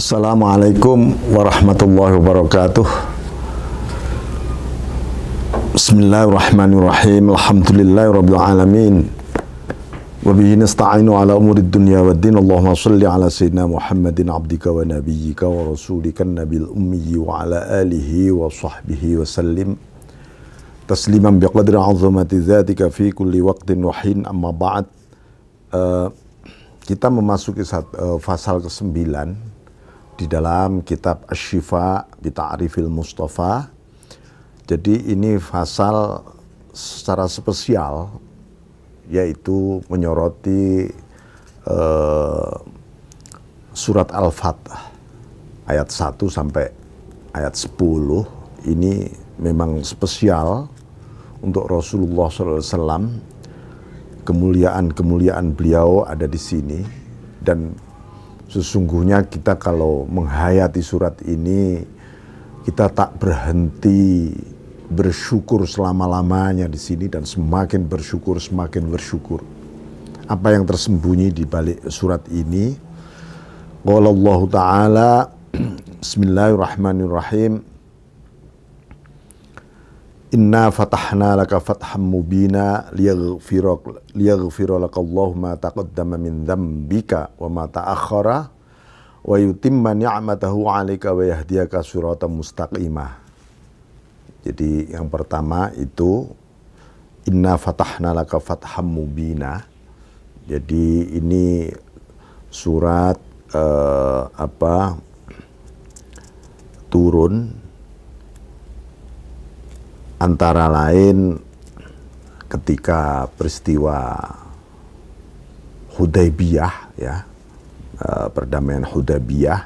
Assalamualaikum warahmatullahi wabarakatuh Bismillahirrahmanirrahim Alhamdulillahirrabbilalamin Wabihi nasta'inu ala umurid dunya wa din Allahumma salli ala sayyidina Muhammadin abdika wa nabiyyika wa rasulika nabil ummiyi wa ala alihi wa sahbihi wa sallim Tasliman biqadri azamati zatika fi kulli waqtin wahin amma ba'd uh, Kita memasuki saat, uh, eh, fasal ke-9 di dalam kitab Asyifa Bita'rifil Mustafa. Jadi ini pasal secara spesial yaitu menyoroti uh, surat Al-Fatah ayat 1 sampai ayat 10 ini memang spesial untuk Rasulullah SAW kemuliaan-kemuliaan beliau ada di sini dan Sesungguhnya kita kalau menghayati surat ini, kita tak berhenti bersyukur selama-lamanya di sini dan semakin bersyukur, semakin bersyukur. Apa yang tersembunyi di balik surat ini? Qala Allah Ta'ala Bismillahirrahmanirrahim Inna fatahna laka fatham mubina liyaghfirak laka Allah ma taqaddama min dzambika wa ma ta'akhara wa yutimma ni'matahu 'alaika wa yahdiyaka siratan mustaqimah. Jadi yang pertama itu inna fatahna laka fatham mubina. Jadi ini surat uh, apa turun antara lain ketika peristiwa Hudaybiyah ya eh, perdamaian Hudaybiyah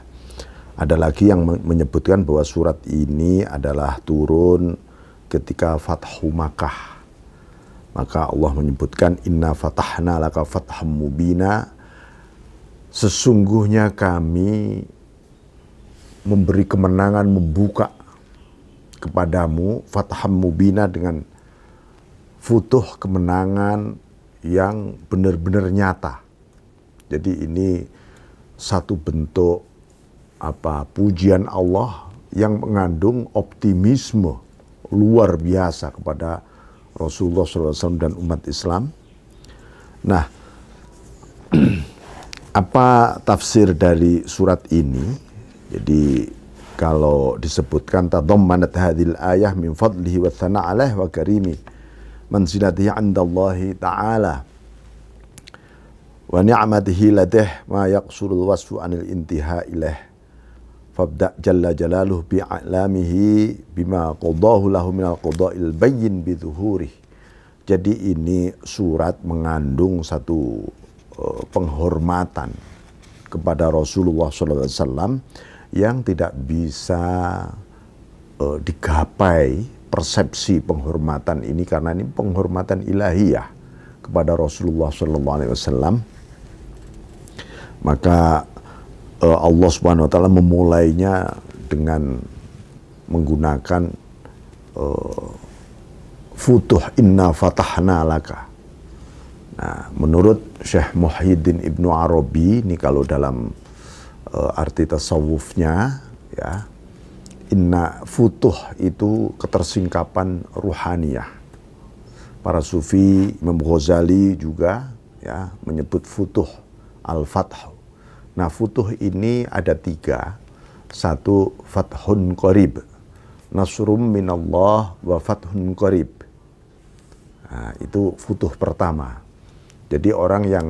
ada lagi yang menyebutkan bahwa surat ini adalah turun ketika Fathu Makkah maka Allah menyebutkan inna fatahna laka fatham mubina sesungguhnya kami memberi kemenangan membuka kepadamu fatham mubina dengan futuh kemenangan yang benar-benar nyata. Jadi ini satu bentuk apa pujian Allah yang mengandung optimisme luar biasa kepada Rasulullah SAW dan umat Islam. Nah, apa tafsir dari surat ini? Jadi kalau disebutkan tadammanat hadhil ayah min fadlihi wa thana alaih wa karimi manzilatihi andallahi ta'ala wa ni'matihi ladih ma yaqsurul wasfu 'anil intiha ilaih fabda jalla jalaluh bi alamihi bima qadahu lahu minal qada'il bayyin bi dhuhurihi jadi ini surat mengandung satu eh, penghormatan kepada Rasulullah SAW yang tidak bisa uh, digapai persepsi penghormatan ini karena ini penghormatan ilahiyah kepada Rasulullah Sallallahu Alaihi Wasallam maka uh, Allah Subhanahu Wa Taala memulainya dengan menggunakan uh, futuh inna fatahna laka. Nah, menurut Syekh Muhyiddin Ibnu Arabi ini kalau dalam uh, arti tasawufnya ya inna futuh itu ketersingkapan ruhaniyah para sufi Imam Ghazali juga ya menyebut futuh al-fath nah futuh ini ada tiga satu fathun qarib nasrum minallah wa fathun qarib nah, itu futuh pertama jadi orang yang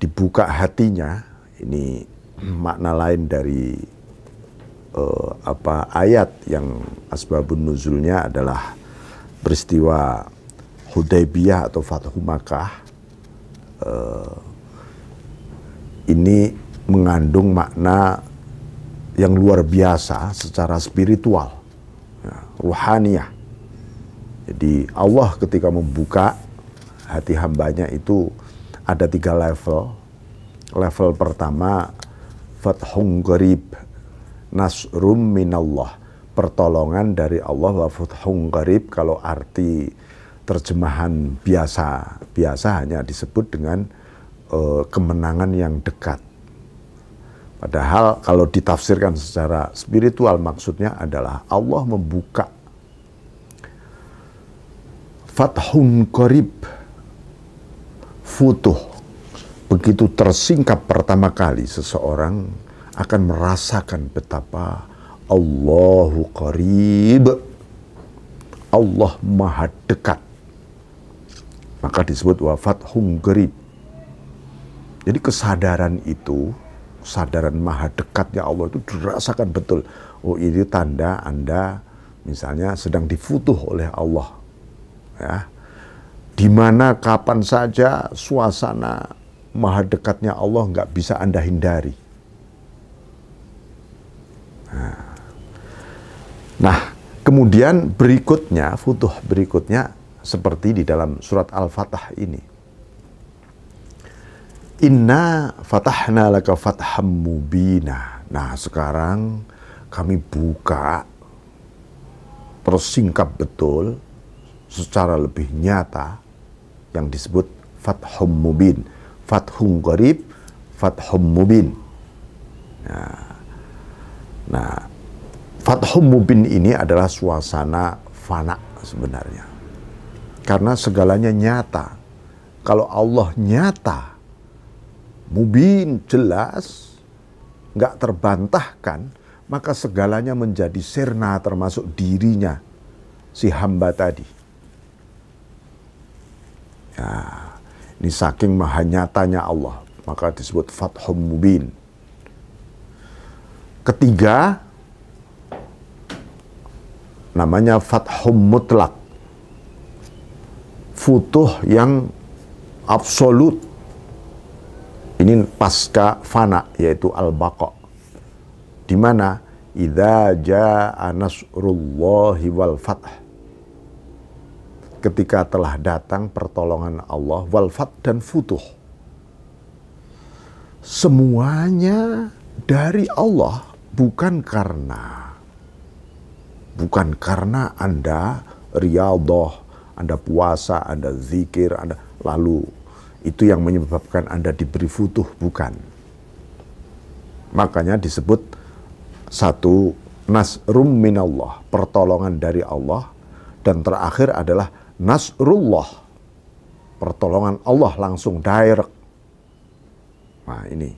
dibuka hatinya ini makna lain dari uh, apa ayat yang asbabun nuzulnya adalah peristiwa Hudaybiyah atau Fathu Makkah uh, ini mengandung makna yang luar biasa secara spiritual, ya, ruhaniah. Jadi Allah ketika membuka hati hambanya itu ada tiga level. Level pertama fathun qarib nasrum minallah pertolongan dari Allah wa fathun qarib kalau arti terjemahan biasa biasa hanya disebut dengan uh, kemenangan yang dekat padahal kalau ditafsirkan secara spiritual maksudnya adalah Allah membuka fathun qarib futuh begitu tersingkap pertama kali seseorang akan merasakan betapa Allahu qarib Allah maha dekat maka disebut wafat qarib jadi kesadaran itu kesadaran maha dekatnya Allah itu dirasakan betul oh ini tanda Anda misalnya sedang difutuh oleh Allah ya di kapan saja suasana maha dekatnya Allah nggak bisa Anda hindari. Nah, kemudian berikutnya, futuh berikutnya seperti di dalam surat Al-Fatah ini. Inna fatahna laka fatham mubina. Nah, sekarang kami buka tersingkap betul secara lebih nyata yang disebut fathum mubin fathum gharib, fathum mubin. Nah, nah fathum mubin ini adalah suasana fana sebenarnya. Karena segalanya nyata. Kalau Allah nyata, mubin jelas, nggak terbantahkan, maka segalanya menjadi sirna termasuk dirinya si hamba tadi. Ya. Ini saking maha nyatanya Allah. Maka disebut fathum mubin. Ketiga, namanya fathum mutlak. Futuh yang absolut. Ini pasca fana, yaitu al-baqa. Di mana? jaa nasrullahi wal fath ketika telah datang pertolongan Allah walfat dan futuh. Semuanya dari Allah bukan karena bukan karena Anda riyadhah, Anda puasa, Anda zikir, Anda lalu itu yang menyebabkan Anda diberi futuh bukan. Makanya disebut satu nasrum minallah, pertolongan dari Allah dan terakhir adalah Nasrullah. Pertolongan Allah langsung direct. Nah ini.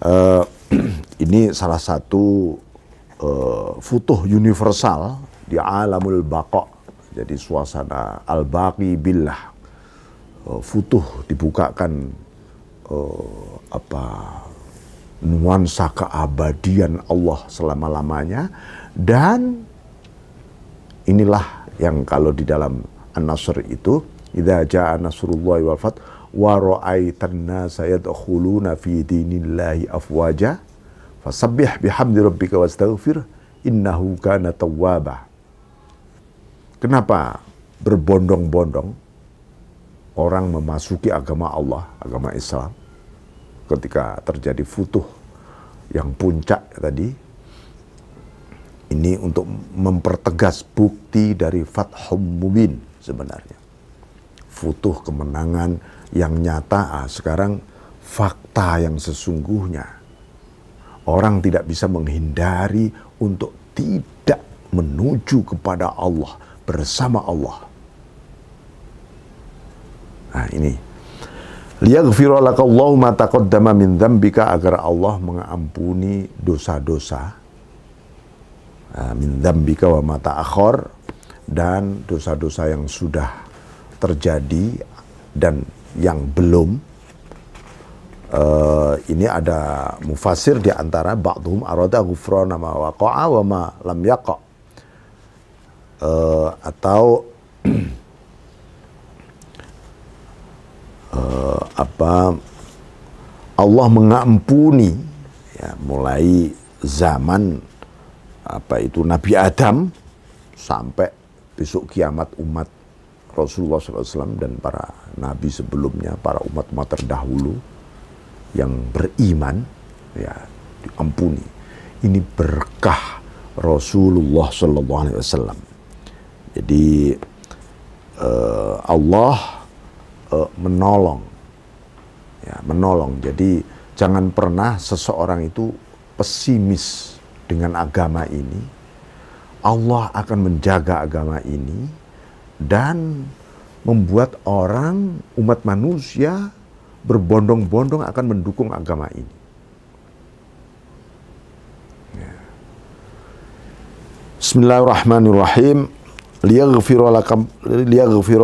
Uh, ini salah satu uh, futuh universal di alamul bakok Jadi suasana al-baqi billah. Uh, futuh dibukakan uh, apa nuansa keabadian Allah selama-lamanya dan inilah yang kalau di dalam An-Nasr itu idza jaa nasrullahi wal fath wa ra'aitan nasa yadkhuluna fi dinillahi afwaja fasabbih bihamdi rabbika wastaghfir innahu kana tawwaba Kenapa berbondong-bondong orang memasuki agama Allah, agama Islam ketika terjadi futuh yang puncak tadi ini untuk mempertegas bukti dari Fathum Mubin sebenarnya. Futuh kemenangan yang nyata, ah, sekarang fakta yang sesungguhnya. Orang tidak bisa menghindari untuk tidak menuju kepada Allah bersama Allah. Nah ini. Liyaghfirulaka Allahu ma taqaddama min dhambika agar Allah mengampuni dosa-dosa Ah, min wa mata akhor dan dosa-dosa yang sudah terjadi dan yang belum uh, ini ada mufasir di antara ba'dhum arada ghufrana ma waqa'a wa ma lam yaqa uh, atau uh, apa Allah mengampuni ya mulai zaman apa itu Nabi Adam sampai besok kiamat umat Rasulullah SAW dan para nabi sebelumnya, para umat-umat terdahulu yang beriman, ya diampuni. Ini berkah Rasulullah SAW. Jadi uh, Allah uh, menolong, ya menolong. Jadi jangan pernah seseorang itu pesimis dengan agama ini, Allah akan menjaga agama ini dan membuat orang, umat manusia berbondong-bondong akan mendukung agama ini. Ya. Bismillahirrahmanirrahim. Liyaghfira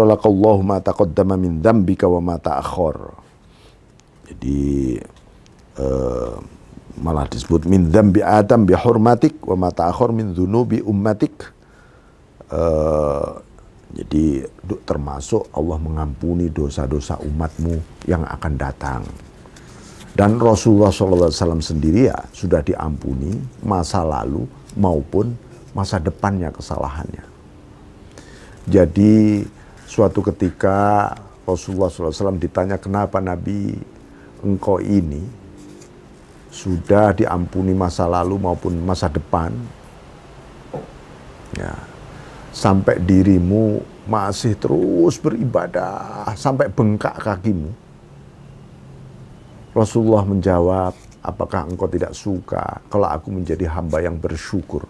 lakam ma taqaddama min dzambika wa ma ta'akhkhar. Jadi eh, malah disebut min dzambi adam bi hurmatik wa ma ta'akhir min dzunubi ummatik uh, jadi termasuk Allah mengampuni dosa-dosa umatmu yang akan datang dan Rasulullah SAW sendiri ya sudah diampuni masa lalu maupun masa depannya kesalahannya jadi suatu ketika Rasulullah SAW ditanya kenapa Nabi engkau ini sudah diampuni masa lalu maupun masa depan. Ya. Sampai dirimu masih terus beribadah sampai bengkak kakimu. Rasulullah menjawab, apakah engkau tidak suka kalau aku menjadi hamba yang bersyukur?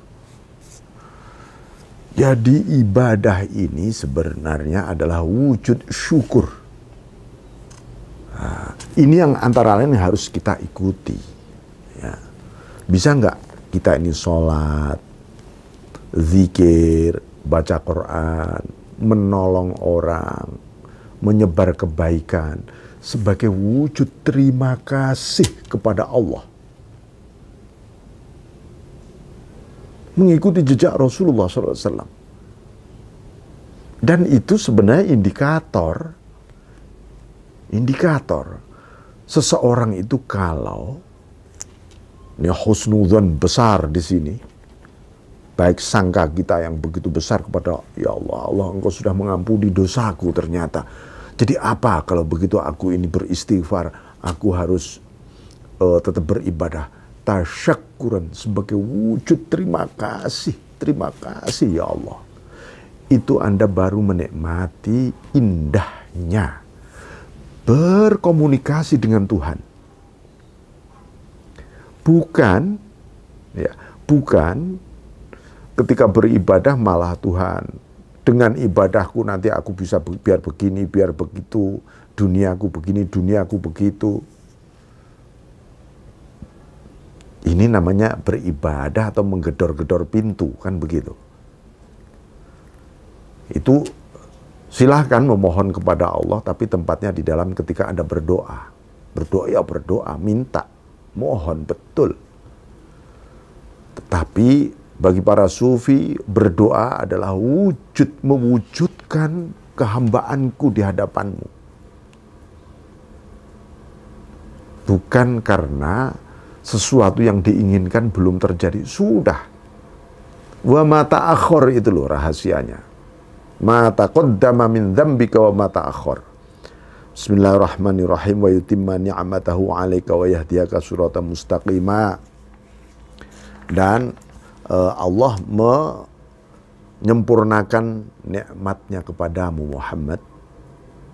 Jadi ibadah ini sebenarnya adalah wujud syukur. Nah, ini yang antara lain yang harus kita ikuti bisa nggak kita ini sholat, zikir, baca Quran, menolong orang, menyebar kebaikan sebagai wujud terima kasih kepada Allah. Mengikuti jejak Rasulullah SAW. Dan itu sebenarnya indikator, indikator seseorang itu kalau ini husnudon besar di sini. Baik sangka kita yang begitu besar kepada Ya Allah, Allah engkau sudah mengampuni dosaku ternyata. Jadi apa kalau begitu aku ini beristighfar, aku harus uh, tetap beribadah. Tasyakuran sebagai wujud terima kasih. Terima kasih ya Allah. Itu Anda baru menikmati indahnya berkomunikasi dengan Tuhan bukan ya, bukan ketika beribadah malah Tuhan dengan ibadahku nanti aku bisa biar begini, biar begitu, duniaku begini, duniaku begitu. Ini namanya beribadah atau menggedor-gedor pintu, kan begitu. Itu silahkan memohon kepada Allah, tapi tempatnya di dalam ketika Anda berdoa. Berdoa, ya berdoa, minta. Mohon betul. Tetapi bagi para sufi berdoa adalah wujud mewujudkan kehambaanku di hadapanmu. Bukan karena sesuatu yang diinginkan belum terjadi, sudah. Wa mata akhor itu loh rahasianya. Mata qaddama min dzambika wa mata akhor. Bismillahirrahmanirrahim wa yutimma ni'matahu 'alaika wa yahdiyaka suratan mustaqima. Dan uh, Allah menyempurnakan nikmatnya kepadamu Muhammad.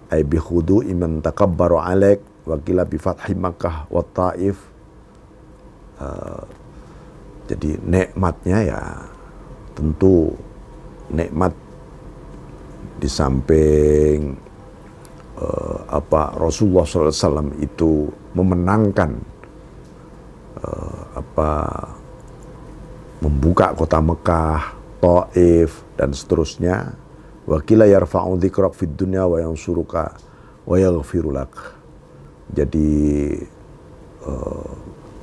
Ai bi khudu iman takabbaru 'alaik wa qila bi fathi Makkah wa Taif. Uh, jadi nikmatnya ya tentu nikmat di samping uh, apa Rasulullah SAW itu memenangkan uh, apa membuka kota Mekah, Taif dan seterusnya. Wakila yarfa'u dzikrak fid dunya wa yansuruka wa yaghfirulak. Jadi uh,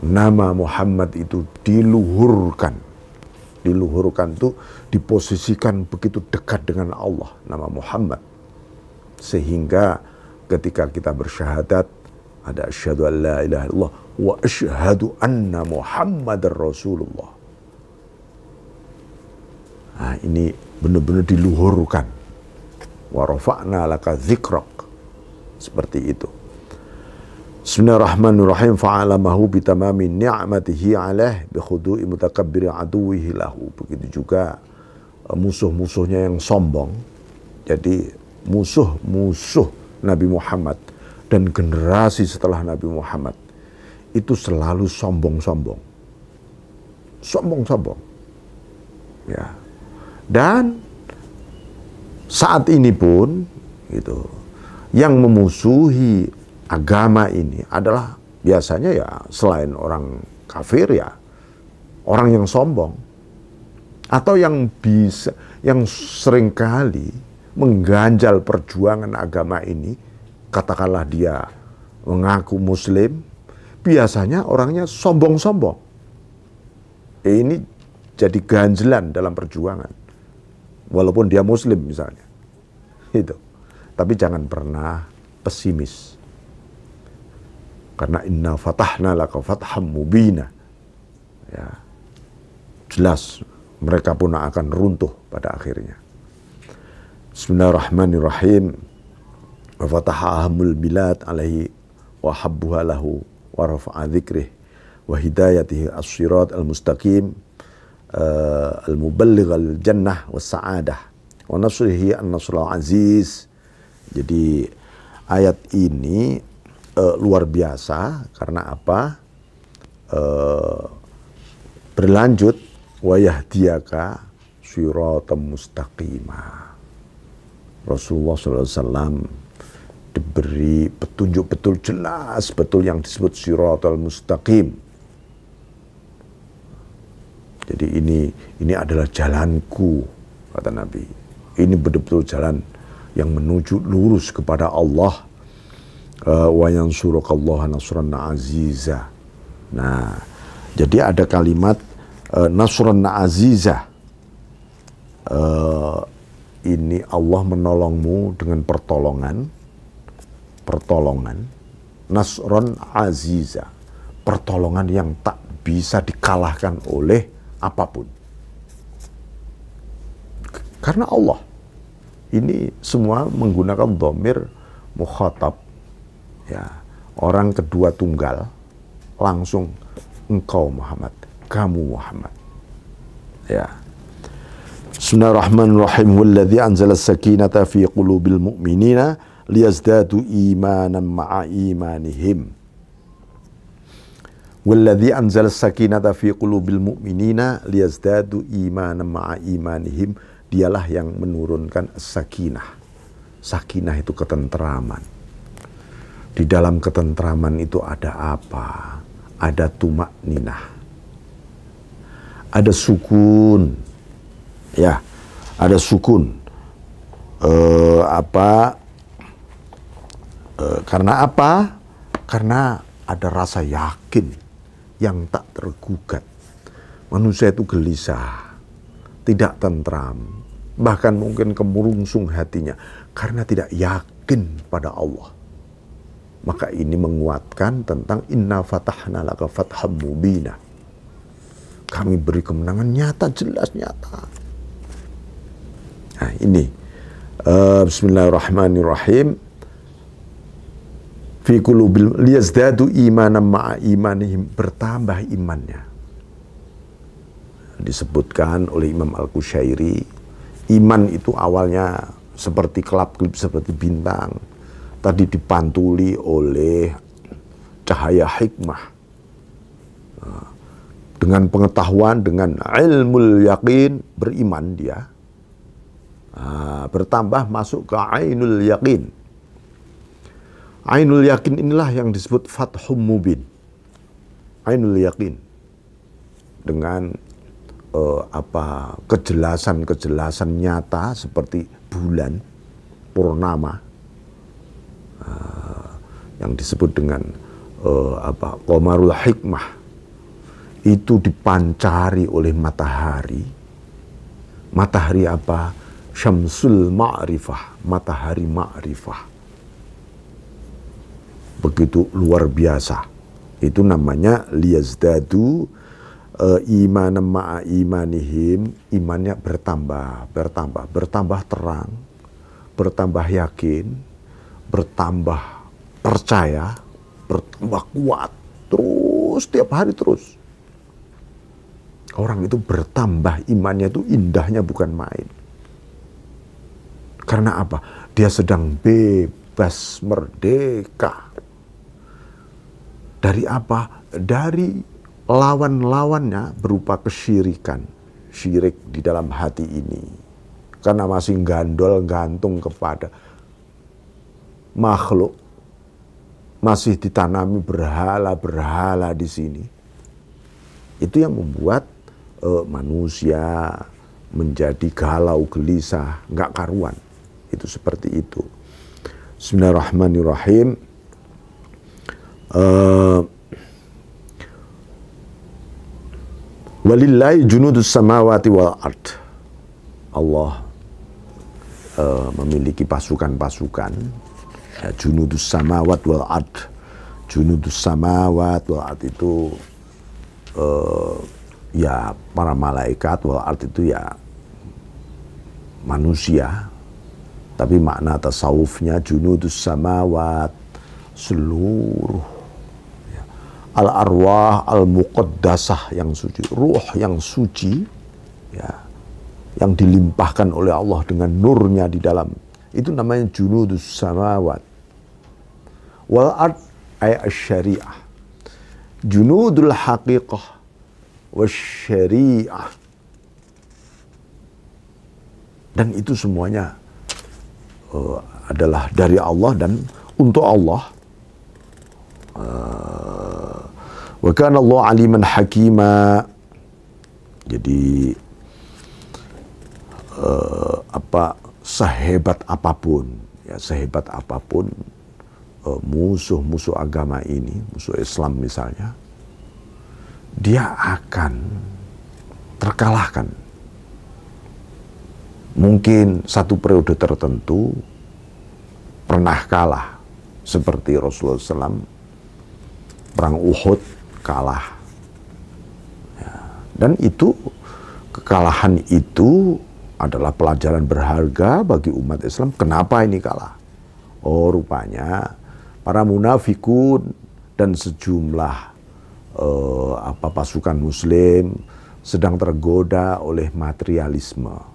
nama Muhammad itu diluhurkan. Diluhurkan itu diposisikan begitu dekat dengan Allah nama Muhammad sehingga ketika kita bersyahadat, ada asyhadu an la ilaha illallah wa asyhadu anna muhammadar rasulullah. Nah, ini benar-benar diluhurkan. Wa rafa'na laka dzikrak. Seperti itu. Bismillahirrahmanirrahim fa'alamahu bitamami ni'matihi alaih bikhudu'i mutakabbiri aduwihi lahu. Begitu juga eh, musuh-musuhnya yang sombong. Jadi musuh-musuh Nabi Muhammad dan generasi setelah Nabi Muhammad itu selalu sombong-sombong. Sombong-sombong. Ya. Dan saat ini pun gitu yang memusuhi agama ini adalah biasanya ya selain orang kafir ya orang yang sombong atau yang bisa yang seringkali mengganjal perjuangan agama ini, katakanlah dia mengaku muslim, biasanya orangnya sombong-sombong. Ini jadi ganjelan dalam perjuangan. Walaupun dia muslim misalnya. Itu. Tapi jangan pernah pesimis. Karena inna fatahna laka fatham mubina. Ya. Jelas mereka pun akan runtuh pada akhirnya. Bismillahirrahmanirrahim. Wa fataha ahmul bilad alaihi wa habbuha lahu wa rafa'a dhikrih wa hidayatihi as-sirat al-mustaqim uh, al-muballigh al-jannah was-sa'adah wa nasrihi an al aziz. Jadi ayat ini uh, luar biasa karena apa? Uh, berlanjut wa yahdiyaka siratan mustaqimah Rasulullah SAW diberi petunjuk betul jelas betul yang disebut siratal mustaqim. Jadi ini ini adalah jalanku kata Nabi. Ini betul-betul jalan yang menuju lurus kepada Allah. Eh, wa yansurakallaha nasran aziza. Nah, jadi ada kalimat uh, nasran aziza. Uh, ini Allah menolongmu dengan pertolongan, pertolongan, nasron aziza, pertolongan yang tak bisa dikalahkan oleh apapun. Karena Allah, ini semua menggunakan domir mukhatab, ya orang kedua tunggal, langsung engkau Muhammad, kamu Muhammad, ya Bismillahirrahmanirrahim. Walladzi anzala sakinata fi qulubil mu'minina liyazdadu imanan ma'a imanihim. Walladzi anzala sakinata fi qulubil mu'minina liyazdadu imanan ma'a imanihim. Dialah yang menurunkan sakinah. Sakinah itu ketenteraman. Di dalam ketenteraman itu ada apa? Ada tumak ninah. Ada sukun ya ada sukun eh, apa eh, karena apa karena ada rasa yakin yang tak tergugat manusia itu gelisah tidak tentram bahkan mungkin kemurungsung hatinya karena tidak yakin pada Allah maka ini menguatkan tentang inna fatahna laka fatham mubina kami beri kemenangan nyata jelas nyata Nah, ini. Uh, Bismillahirrahmanirrahim. Fi qulubil liyazdadu imanam ma'a imanihim bertambah imannya. Disebutkan oleh Imam Al-Qushairi, iman itu awalnya seperti kelap-kelip seperti bintang. Tadi dipantuli oleh cahaya hikmah nah, dengan pengetahuan, dengan ilmu yakin, beriman dia. Nah, bertambah masuk ke ainul yakin. Ainul yakin inilah yang disebut fathum mubin. Ainul yakin dengan uh, apa kejelasan-kejelasan nyata seperti bulan purnama uh, yang disebut dengan uh, apa komarul hikmah itu dipancari oleh matahari. Matahari apa? Syamsul Ma'rifah, matahari Ma'rifah. Begitu luar biasa. Itu namanya liyazdadu uh, eh, iman ma'a imanihim, imannya bertambah, bertambah, bertambah terang, bertambah yakin, bertambah percaya, bertambah kuat, terus tiap hari terus. Orang itu bertambah imannya itu indahnya bukan main. Karena apa? Dia sedang bebas merdeka. Dari apa? Dari lawan-lawannya berupa kesyirikan. Syirik di dalam hati ini. Karena masih gandol gantung kepada makhluk. Masih ditanami berhala-berhala di sini. Itu yang membuat uh, manusia menjadi galau gelisah, nggak karuan itu seperti itu. Bismillahirrahmanirrahim. Uh, Walillahi junudus samawati wal ard. Allah uh, memiliki pasukan-pasukan. Ya, junudus samawat wal ard. Junudus samawat wal ard itu uh, ya para malaikat wal ard itu ya manusia tapi makna tasawufnya junudus samawat seluruh ya. al arwah al muqaddasah yang suci, ruh yang suci ya yang dilimpahkan oleh Allah dengan nurnya di dalam. Itu namanya junudus samawat. Wal ard ayat syariah. Junudul haqiqah was syariah. Dan itu semuanya uh, adalah dari Allah dan untuk Allah. Uh, kana Allah aliman hakima. Jadi uh, apa sehebat apapun ya sehebat apapun musuh-musuh agama ini, musuh Islam misalnya, dia akan terkalahkan mungkin satu periode tertentu pernah kalah seperti Rasulullah SAW perang Uhud kalah ya. dan itu kekalahan itu adalah pelajaran berharga bagi umat Islam kenapa ini kalah oh rupanya para munafikun dan sejumlah eh, apa pasukan Muslim sedang tergoda oleh materialisme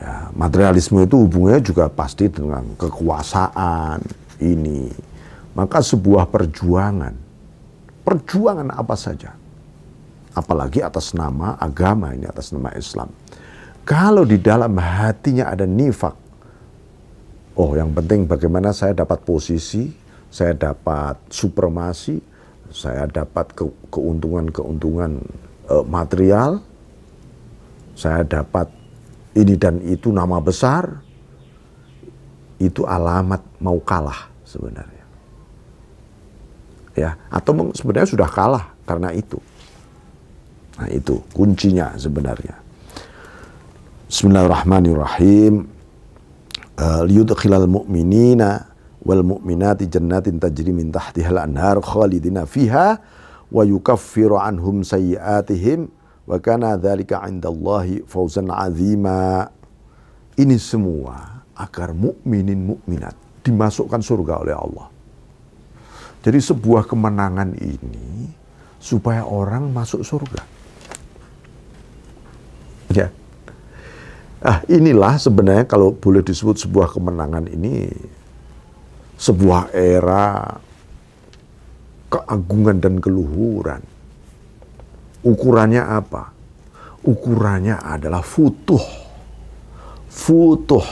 Ya, materialisme itu hubungannya juga pasti dengan kekuasaan ini. Maka sebuah perjuangan, perjuangan apa saja, apalagi atas nama agama ini, atas nama Islam. Kalau di dalam hatinya ada nifak, oh yang penting bagaimana saya dapat posisi, saya dapat supremasi, saya dapat keuntungan-keuntungan eh, material, saya dapat ini dan itu nama besar, itu alamat mau kalah sebenarnya. Ya, atau sebenarnya sudah kalah karena itu. Nah, itu kuncinya sebenarnya. Bismillahirrahmanirrahim. Eh, liyudkhilal mu'minina wal mu'minati jannatin tajri min tahtihal anhar khalidina fiha wa yukaffiru anhum sayyi'atihim Wa kana dzalika indallahi fauzan azima. Ini semua agar mukminin mukminat dimasukkan surga oleh Allah. Jadi sebuah kemenangan ini supaya orang masuk surga. Ya. Ah, inilah sebenarnya kalau boleh disebut sebuah kemenangan ini sebuah era keagungan dan keluhuran. Ukurannya apa? Ukurannya adalah futuh. Futuh.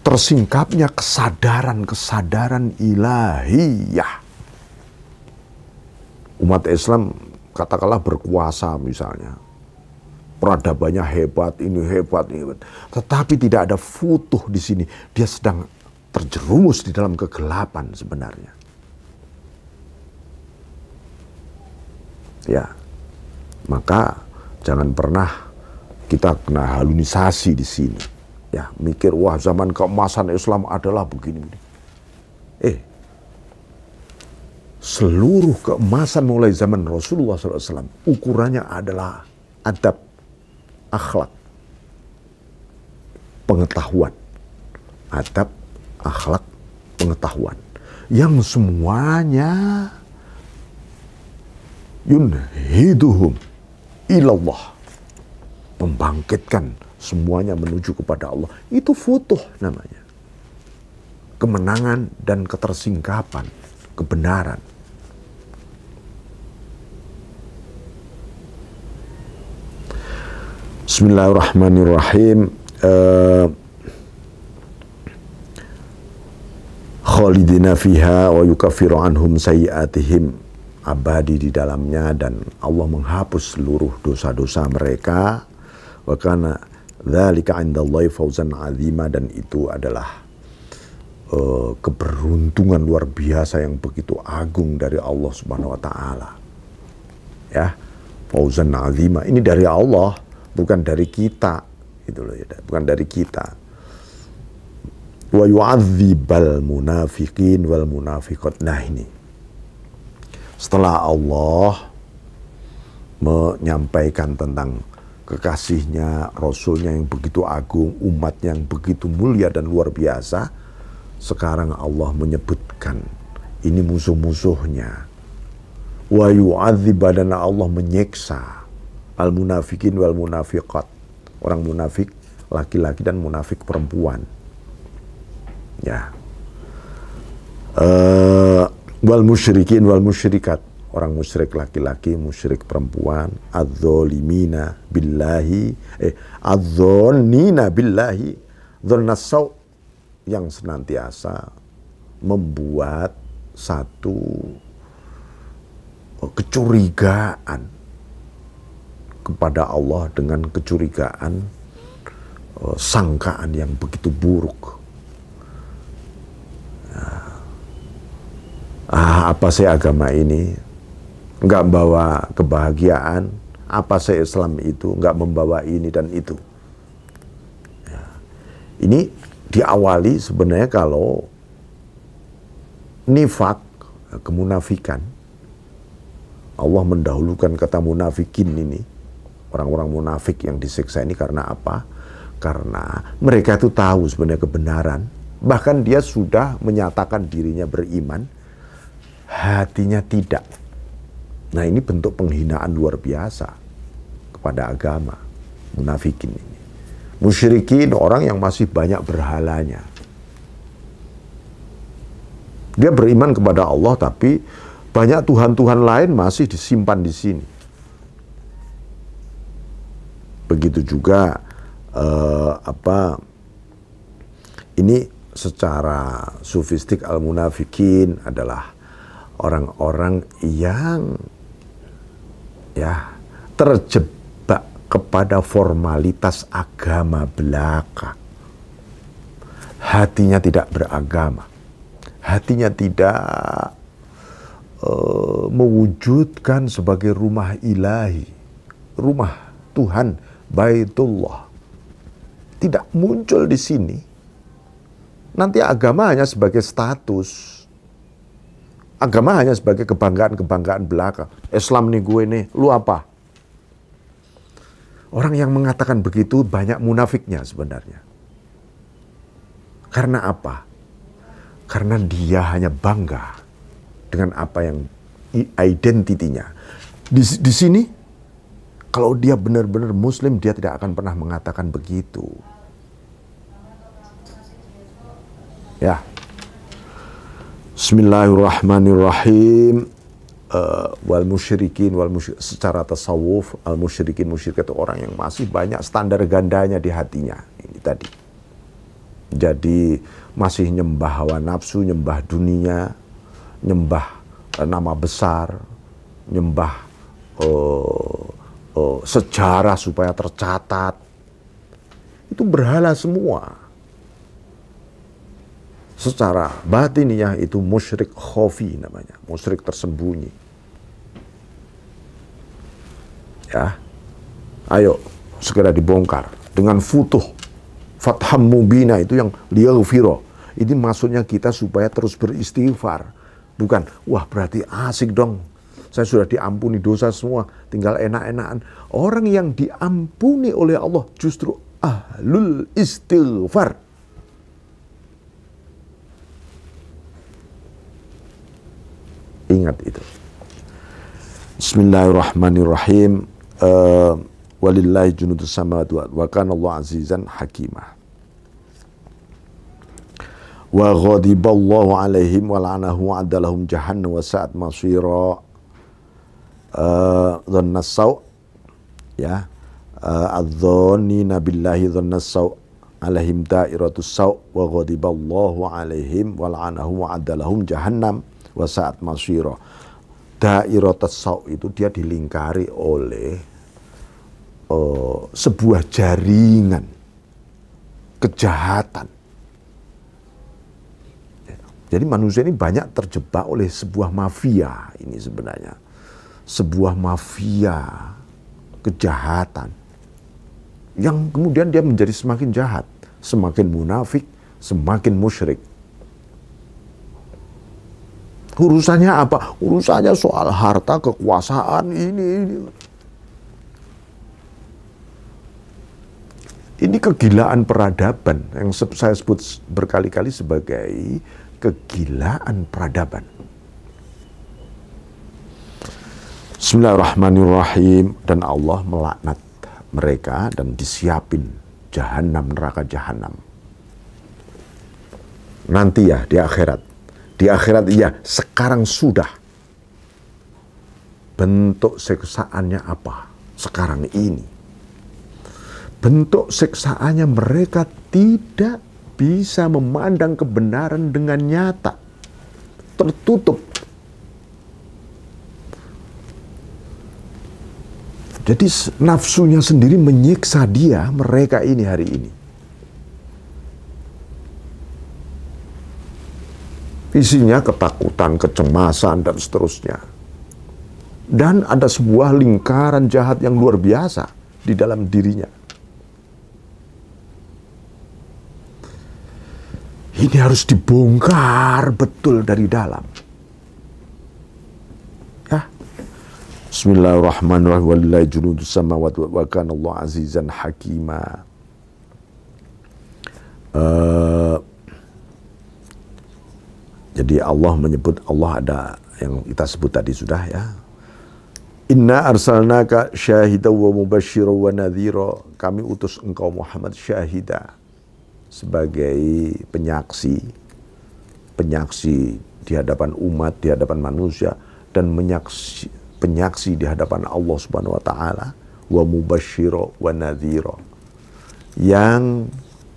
Tersingkapnya kesadaran-kesadaran ilahiyah. Umat Islam katakanlah berkuasa misalnya. Peradabannya hebat, ini hebat, ini hebat. Tetapi tidak ada futuh di sini. Dia sedang terjerumus di dalam kegelapan sebenarnya. ya maka jangan pernah kita kena halunisasi di sini ya mikir wah zaman keemasan Islam adalah begini, begini. eh seluruh keemasan mulai zaman Rasulullah SAW ukurannya adalah adab akhlak pengetahuan adab akhlak pengetahuan yang semuanya yunhiduhum ilallah. Membangkitkan semuanya menuju kepada Allah. Itu futuh namanya. Kemenangan dan ketersingkapan, kebenaran. Bismillahirrahmanirrahim. Uh, khalidina fiha wa yukafiru anhum sayyiatihim abadi di dalamnya dan Allah menghapus seluruh dosa-dosa mereka. Wa kana dzalika indallahi fauzan azima dan itu adalah uh, keberuntungan luar biasa yang begitu agung dari Allah Subhanahu wa taala. Ya, fauzan azima ini dari Allah, bukan dari kita gitu loh ya, bukan dari kita wa yu'adzibal munafiqin wal munafiqat. Nah ini setelah Allah menyampaikan tentang kekasihnya, rasulnya yang begitu agung, umat yang begitu mulia dan luar biasa, sekarang Allah menyebutkan ini musuh-musuhnya. Wa yu'adziba dan Allah menyiksa al munafikin wal munafiqat. Orang munafik laki-laki dan munafik perempuan. Ya. Uh, wal musyrikin wal musyrikat orang musyrik laki-laki musyrik perempuan adzolimina billahi eh adzolnina billahi dzonasau yang senantiasa membuat satu eh, kecurigaan kepada Allah dengan kecurigaan eh, sangkaan yang begitu buruk. Nah, ah apa sih agama ini Enggak membawa kebahagiaan apa sih Islam itu Enggak membawa ini dan itu ya. ini diawali sebenarnya kalau nifak kemunafikan Allah mendahulukan kata munafikin ini orang-orang munafik yang disiksa ini karena apa? Karena mereka itu tahu sebenarnya kebenaran bahkan dia sudah menyatakan dirinya beriman hatinya tidak. Nah ini bentuk penghinaan luar biasa kepada agama munafikin ini. Musyrikin orang yang masih banyak berhalanya. Dia beriman kepada Allah tapi banyak tuhan-tuhan lain masih disimpan di sini. Begitu juga eh, apa ini secara sufistik al-munafikin adalah orang-orang yang ya terjebak kepada formalitas agama belaka. Hatinya tidak beragama. Hatinya tidak uh, mewujudkan sebagai rumah ilahi, rumah Tuhan, Baitullah. Tidak muncul di sini. Nanti agama hanya sebagai status Agama hanya sebagai kebanggaan-kebanggaan belaka. Islam nih gue nih, lu apa? Orang yang mengatakan begitu banyak munafiknya sebenarnya. Karena apa? Karena dia hanya bangga dengan apa yang identitinya. Di, di sini, kalau dia benar-benar Muslim, dia tidak akan pernah mengatakan begitu. Ya, Bismillahirrahmanirrahim. Uh, wal musyrikin wal musyrik, secara tasawuf al musyrikin musyrik itu orang yang masih banyak standar gandanya di hatinya ini tadi jadi masih nyembah hawa nafsu nyembah dunia nyembah uh, nama besar nyembah uh, uh, sejarah supaya tercatat itu berhala semua secara batiniah itu musyrik khofi namanya, musyrik tersembunyi. Ya. Ayo segera dibongkar dengan futuh fatham mubina itu yang liyaghfiro. Ini maksudnya kita supaya terus beristighfar. Bukan, wah berarti asik dong. Saya sudah diampuni dosa semua, tinggal enak-enakan. Orang yang diampuni oleh Allah justru ahlul istighfar. ingat itu. Bismillahirrahmanirrahim. Uh, Walillahi junudus samawati wal wa kana Allah azizan hakimah. Wa ghadiballahu alaihim wa la'anahu wa adalahum jahannam wa sa'at masira. Uh, dhanna ya uh, eh, adzanina billahi dhanna alaihim da'iratus saw wa ghadiballahu alaihim wa la'anahu wa adalahum jahannam wasaat masyiro Dairo sau itu dia dilingkari oleh uh, sebuah jaringan kejahatan jadi manusia ini banyak terjebak oleh sebuah mafia ini sebenarnya sebuah mafia kejahatan yang kemudian dia menjadi semakin jahat semakin munafik semakin musyrik urusannya apa? Urusannya soal harta, kekuasaan, ini, ini. Ini kegilaan peradaban yang saya sebut berkali-kali sebagai kegilaan peradaban. Bismillahirrahmanirrahim dan Allah melaknat mereka dan disiapin jahanam neraka jahanam. Nanti ya di akhirat di akhirat iya, sekarang sudah. Bentuk seksaannya apa? Sekarang ini. Bentuk seksaannya mereka tidak bisa memandang kebenaran dengan nyata. Tertutup. Jadi nafsunya sendiri menyiksa dia mereka ini hari ini. Isinya ketakutan, kecemasan, dan seterusnya. Dan ada sebuah lingkaran jahat yang luar biasa di dalam dirinya. Ini harus dibongkar betul dari dalam. Ya. Bismillahirrahmanirrahim. Walillahi junudus samawat wa kana Allah azizan hakima. Uh, jadi Allah menyebut Allah ada yang kita sebut tadi sudah ya. Inna arsalnaka syahidaw wa mubasyiran wa nadhira. Kami utus engkau Muhammad syahida sebagai penyaksi penyaksi di hadapan umat, di hadapan manusia dan menyaksi penyaksi di hadapan Allah Subhanahu wa taala wa mubasyiran wa nadhira. Yang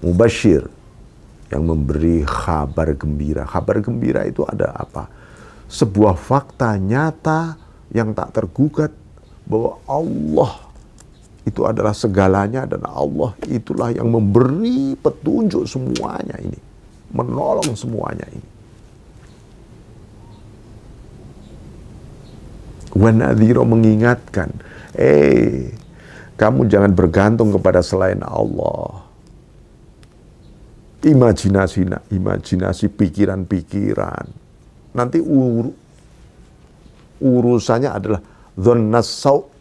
mubashir yang memberi kabar gembira. Kabar gembira itu ada apa? Sebuah fakta nyata yang tak tergugat bahwa Allah itu adalah segalanya dan Allah itulah yang memberi petunjuk semuanya ini. Menolong semuanya ini. Wanadhiro mengingatkan, eh, kamu jangan bergantung kepada selain Allah imajinasi imajinasi pikiran-pikiran nanti ur, urusannya adalah south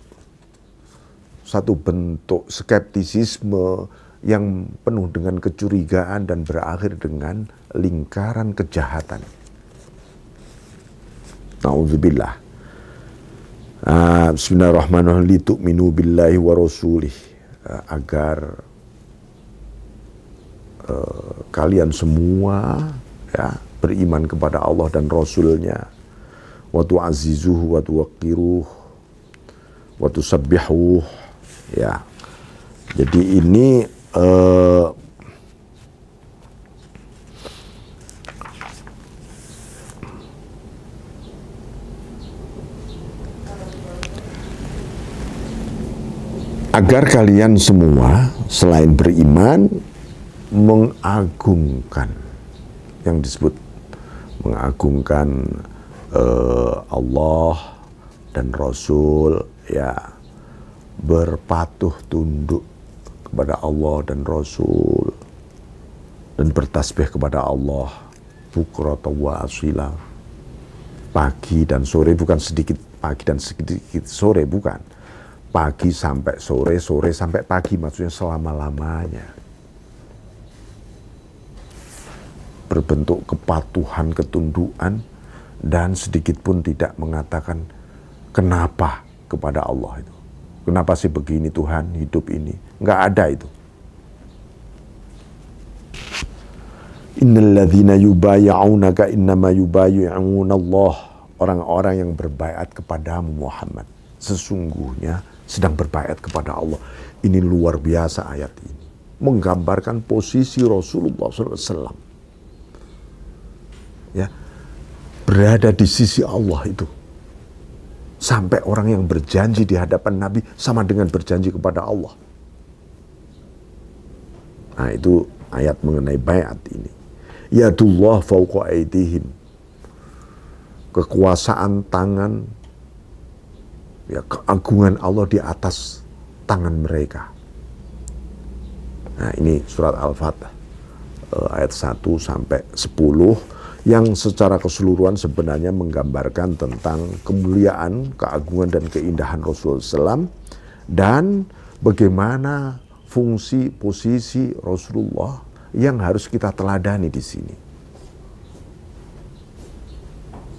satu bentuk skeptisisme yang penuh dengan kecurigaan dan berakhir dengan lingkaran kejahatan. Nauzubillah. Ah, Bismillahirrahmanirrahim. Litu'minu billahi wa rasulih. Ah, agar Eh, kalian semua ya beriman kepada Allah dan Rasulnya. Wa tu'azizuhu wa tuwaqiruh wa tusabbihuh ya. Jadi ini uh, agar kalian semua selain beriman mengagungkan yang disebut mengagungkan uh, Allah dan Rasul ya berpatuh tunduk kepada Allah dan Rasul dan bertasbih kepada Allah bukra wa asila pagi dan sore bukan sedikit pagi dan sedikit sore bukan pagi sampai sore sore sampai pagi maksudnya selama lamanya berbentuk kepatuhan, ketunduan dan sedikit pun tidak mengatakan kenapa kepada Allah itu. Kenapa sih begini Tuhan hidup ini? Nggak ada itu. Innalladzina yubayyi'unaka innama yubayyi'unallah. Orang-orang yang berbaiat kepadamu Muhammad. Sesungguhnya sedang berbaiat kepada Allah. Ini luar biasa ayat ini. Menggambarkan posisi Rasulullah SAW ya berada di sisi Allah itu sampai orang yang berjanji di hadapan Nabi sama dengan berjanji kepada Allah. Nah itu ayat mengenai bayat ini. Ya Tuhan, fauqa aidihim. Kekuasaan tangan, ya keagungan Allah di atas tangan mereka. Nah ini surat al fatih eh, ayat 1 sampai 10 yang secara keseluruhan sebenarnya menggambarkan tentang kemuliaan, keagungan dan keindahan Rasulullah SAW dan bagaimana fungsi posisi Rasulullah yang harus kita teladani di sini.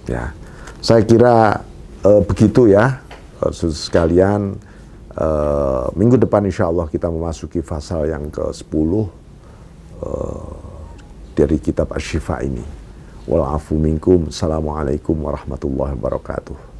Ya, saya kira e, begitu ya, eh, sekalian. E, minggu depan insya Allah kita memasuki pasal yang ke 10 e, dari kitab Ashifa ini. Walafu minkum. Assalamualaikum warahmatullahi wabarakatuh.